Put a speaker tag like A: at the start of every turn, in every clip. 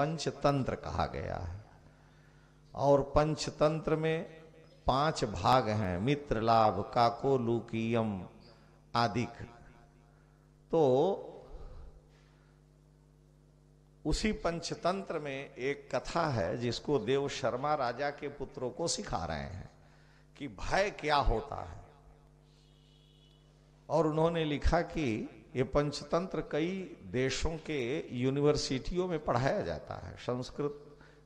A: पंचतंत्र कहा गया है और पंचतंत्र में पांच भाग हैं मित्र लाभ काको लुकियम आदि तो उसी पंचतंत्र में एक कथा है जिसको देव शर्मा राजा के पुत्रों को सिखा रहे हैं कि भय क्या होता है और उन्होंने लिखा कि ये पंचतंत्र कई देशों के यूनिवर्सिटियों में पढ़ाया जाता है संस्कृत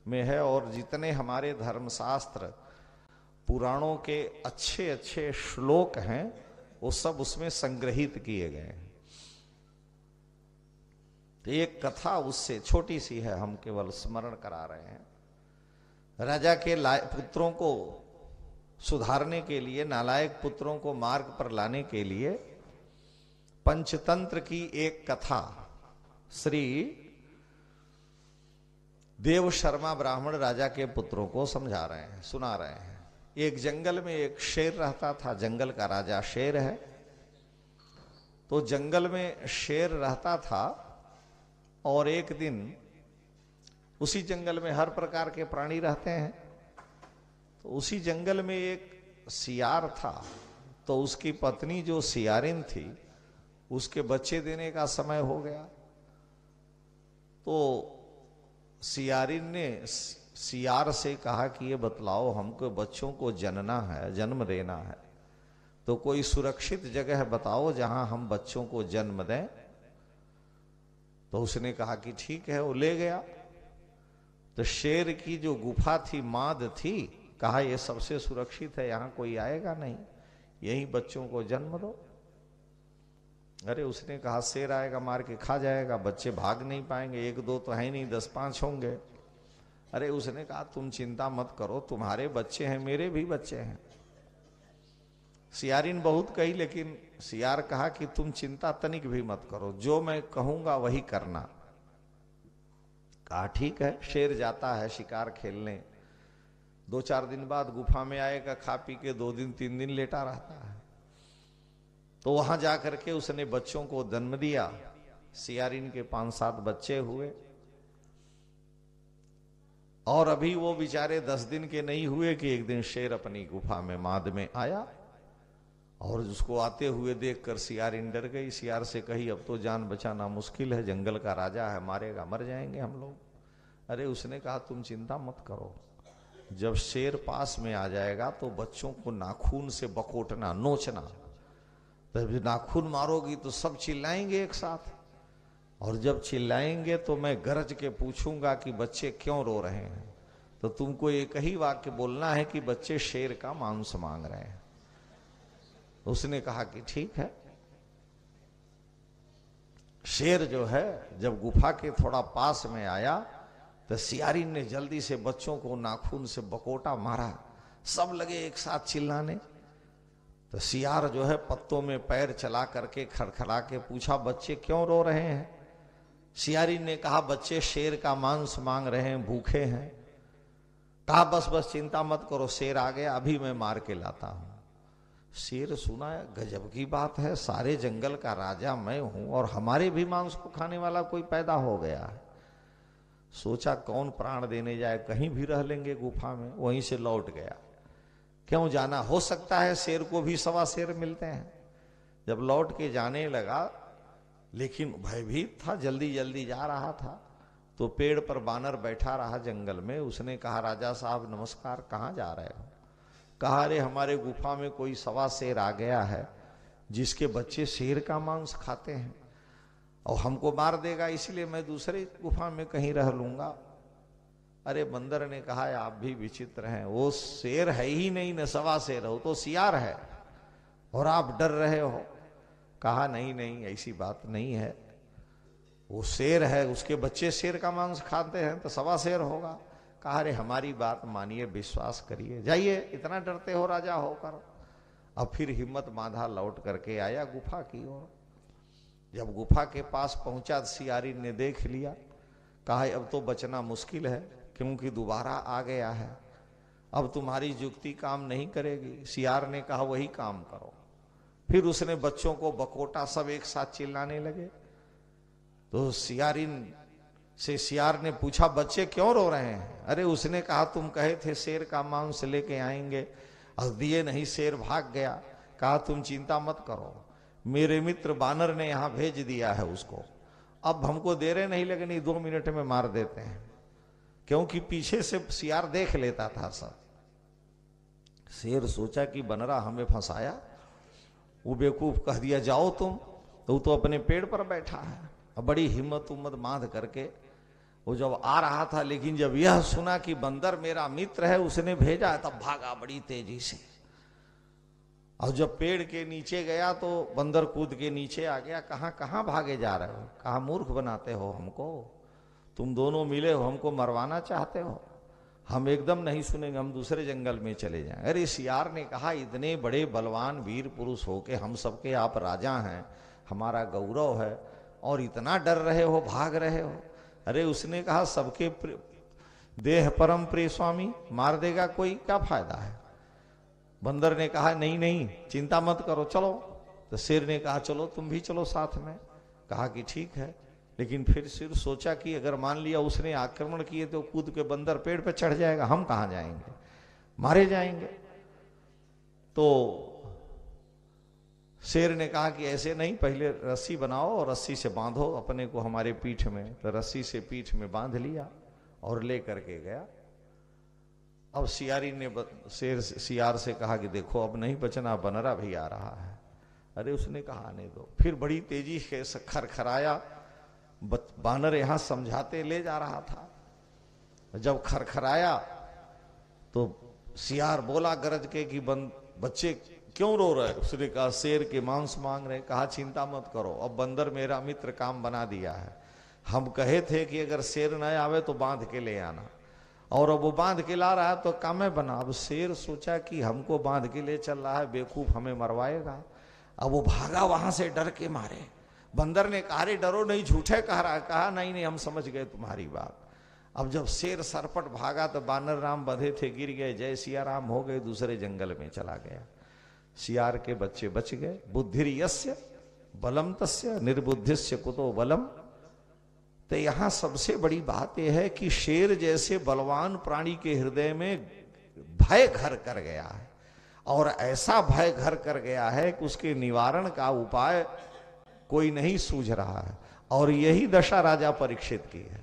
A: में है और जितने हमारे धर्मशास्त्र पुराणों के अच्छे अच्छे श्लोक हैं वो सब उसमें संग्रहित किए गए हैं तो एक कथा उससे छोटी सी है हम केवल स्मरण करा रहे हैं राजा के पुत्रों को सुधारने के लिए नालायक पुत्रों को मार्ग पर लाने के लिए पंचतंत्र की एक कथा श्री देव शर्मा ब्राह्मण राजा के पुत्रों को समझा रहे हैं सुना रहे हैं एक जंगल में एक शेर रहता था जंगल का राजा शेर है तो जंगल में शेर रहता था और एक दिन उसी जंगल में हर प्रकार के प्राणी रहते हैं तो उसी जंगल में एक सियार था तो उसकी पत्नी जो सियारिन थी उसके बच्चे देने का समय हो गया तो सियारिन ने सियार से कहा कि ये बतलाओ हमको बच्चों को जनना है जन्म देना है तो कोई सुरक्षित जगह बताओ जहां हम बच्चों को जन्म दें तो उसने कहा कि ठीक है वो ले गया तो शेर की जो गुफा थी माद थी कहा यह सबसे सुरक्षित है यहां कोई आएगा नहीं यही बच्चों को जन्म दो अरे उसने कहा शेर आएगा मार के खा जाएगा बच्चे भाग नहीं पाएंगे एक दो तो है नहीं दस पांच होंगे अरे उसने कहा तुम चिंता मत करो तुम्हारे बच्चे हैं मेरे भी बच्चे हैं सियारिन बहुत कही लेकिन सियार कहा कि तुम चिंता तनिक भी मत करो जो मैं कहूंगा वही करना कहा ठीक है शेर जाता है शिकार खेलने दो चार दिन बाद गुफा में आएगा खा पी के दो दिन तीन दिन लेटा रहता है तो वहां जाकर के उसने बच्चों को जन्म दिया सियारिन के पांच सात बच्चे हुए और अभी वो बेचारे दस दिन के नहीं हुए कि एक दिन शेर अपनी गुफा में माद में आया और उसको आते हुए देखकर सियारिन डर गई सियार से कही अब तो जान बचाना मुश्किल है जंगल का राजा है मारेगा मर जाएंगे हम लोग अरे उसने कहा तुम चिंता मत करो जब शेर पास में आ जाएगा तो बच्चों को नाखून से बकोटना नोचना तो नाखून मारोगी तो सब चिल्लाएंगे एक साथ और जब चिल्लाएंगे तो मैं गरज के पूछूंगा कि बच्चे क्यों रो रहे हैं तो तुमको एक ही वाक्य बोलना है कि बच्चे शेर का मांस मांग रहे हैं उसने कहा कि ठीक है शेर जो है जब गुफा के थोड़ा पास में आया तो सियारी ने जल्दी से बच्चों को नाखून से बकोटा मारा सब लगे एक साथ चिल्लाने तो सियार जो है पत्तों में पैर चला करके खड़खड़ा के पूछा बच्चे क्यों रो रहे हैं सियारी ने कहा बच्चे शेर का मांस मांग रहे हैं भूखे हैं कहा बस बस चिंता मत करो शेर आ गया अभी मैं मार के लाता हूं शेर सुना गजब की बात है सारे जंगल का राजा मैं हूं और हमारे भी मांस को खाने वाला कोई पैदा हो गया है सोचा कौन प्राण देने जाए कहीं भी रह लेंगे गुफा में वहीं से लौट गया क्यों जाना हो सकता है शेर को भी सवा शेर मिलते हैं जब लौट के जाने लगा लेकिन भयभीत था जल्दी जल्दी जा रहा था तो पेड़ पर बानर बैठा रहा जंगल में उसने कहा राजा साहब नमस्कार कहाँ जा रहे हो कहा अरे हमारे गुफा में कोई सवा शेर आ गया है जिसके बच्चे शेर का मांस खाते हैं और हमको मार देगा इसलिए मैं दूसरे गुफा में कहीं रह लूंगा अरे बंदर ने कहा आप भी विचित्र हैं वो शेर है ही नहीं न सवा शेर हो तो सियार है और आप डर रहे हो कहा नहीं नहीं ऐसी बात नहीं है वो शेर है उसके बच्चे शेर का मांस खाते हैं तो सवा शेर होगा कहा अरे हमारी बात मानिए विश्वास करिए जाइए इतना डरते हो राजा होकर अब फिर हिम्मत बांधा लौट करके आया गुफा की ओर जब गुफा के पास पहुंचा सियारी ने देख लिया कहा अब तो बचना मुश्किल है क्योंकि दोबारा आ गया है अब तुम्हारी जुक्ति काम नहीं करेगी सियार ने कहा वही काम करो फिर उसने बच्चों को बकोटा सब एक साथ चिल्लाने लगे तो सियारिन से सियार ने पूछा बच्चे क्यों रो रहे हैं अरे उसने कहा तुम कहे थे शेर का मांस लेके आएंगे अब दिए नहीं शेर भाग गया कहा तुम चिंता मत करो मेरे मित्र बानर ने यहां भेज दिया है उसको अब हमको देरे नहीं लगनी दो मिनट में मार देते हैं क्योंकि पीछे से सियार देख लेता था सब शेर सोचा कि बनरा हमें फंसाया वो बेवकूफ कह दिया जाओ तुम तो तो अपने पेड़ पर बैठा है और बड़ी हिम्मत उम्मत बांध करके वो जब आ रहा था लेकिन जब यह सुना कि बंदर मेरा मित्र है उसने भेजा तब भागा बड़ी तेजी से और जब पेड़ के नीचे गया तो बंदर कूद के नीचे आ गया कहाँ कहाँ भागे जा रहे हो कहा मूर्ख बनाते हो हमको तुम दोनों मिले हो हमको मरवाना चाहते हो हम एकदम नहीं सुनेंगे हम दूसरे जंगल में चले जाएंगे अरे सियार ने कहा इतने बड़े बलवान वीर पुरुष हो के हम सबके आप राजा हैं हमारा गौरव है और इतना डर रहे हो भाग रहे हो अरे उसने कहा सबके देह परम प्रिय स्वामी मार देगा कोई क्या फायदा है बंदर ने कहा नहीं नहीं चिंता मत करो चलो तो शेर ने कहा चलो तुम भी चलो साथ में कहा कि ठीक है लेकिन फिर सिर्फ तो सोचा कि अगर मान लिया उसने आक्रमण किए तो कूद के बंदर पेड़ पे चढ़ जाएगा हम कहा जाएंगे मारे जाएंगे तो शेर ने कहा कि ऐसे नहीं पहले रस्सी बनाओ और रस्सी से बांधो अपने को हमारे पीठ में तो रस्सी से पीठ में बांध लिया और ले करके गया अब सियारी ने शेर सियार से कहा कि देखो अब नहीं बचना बनरा भी आ रहा है अरे उसने कहा नहीं दो फिर बड़ी तेजी से खरखराया बानर यहां समझाते ले जा रहा था जब खरखराया तो सियार बोला गरज के कि बंद बच्चे क्यों रो रहे उसने कहा शेर के मांस मांग रहे कहा चिंता मत करो अब बंदर मेरा मित्र काम बना दिया है हम कहे थे कि अगर शेर न आवे तो बांध के ले आना और अब वो बांध के ला रहा है तो काम है बना अब शेर सोचा कि हमको बांध के ले चल रहा है बेवकूफ हमें मरवाएगा अब वो भागा वहां से डर के मारे बंदर ने कहा अरे डरो नहीं झूठे कह रहा कहा नहीं नहीं हम समझ गए तुम्हारी बात अब जब शेर सरपट भागा तो बानर राम बधे थे गिर गए जय सिया राम हो गए दूसरे जंगल में चला गया सियार के बच्चे बच गए बुद्धिर्यस्य बलम तस्य निर्बुद्धिस्य कुतो बलम तो यहां सबसे बड़ी बात यह है कि शेर जैसे बलवान प्राणी के हृदय में भय घर कर गया है और ऐसा भय घर कर गया है कि उसके निवारण का उपाय कोई नहीं सूझ रहा है और यही दशा राजा परीक्षित की है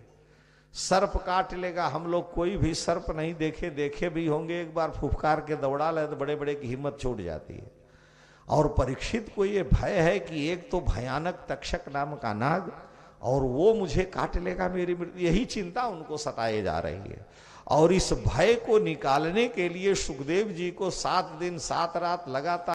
A: सर्प काट लेगा हम लोग कोई भी सर्प नहीं देखे देखे भी होंगे एक बार फुफकार के दौड़ा ले तो बड़े बड़े की हिम्मत छूट जाती है और परीक्षित को ये भय है कि एक तो भयानक तक्षक नाम का नाग और वो मुझे काट लेगा मेरी मृत्यु यही चिंता उनको सताए जा रही है और इस भय को निकालने के लिए सुखदेव जी को सात दिन सात रात लगातार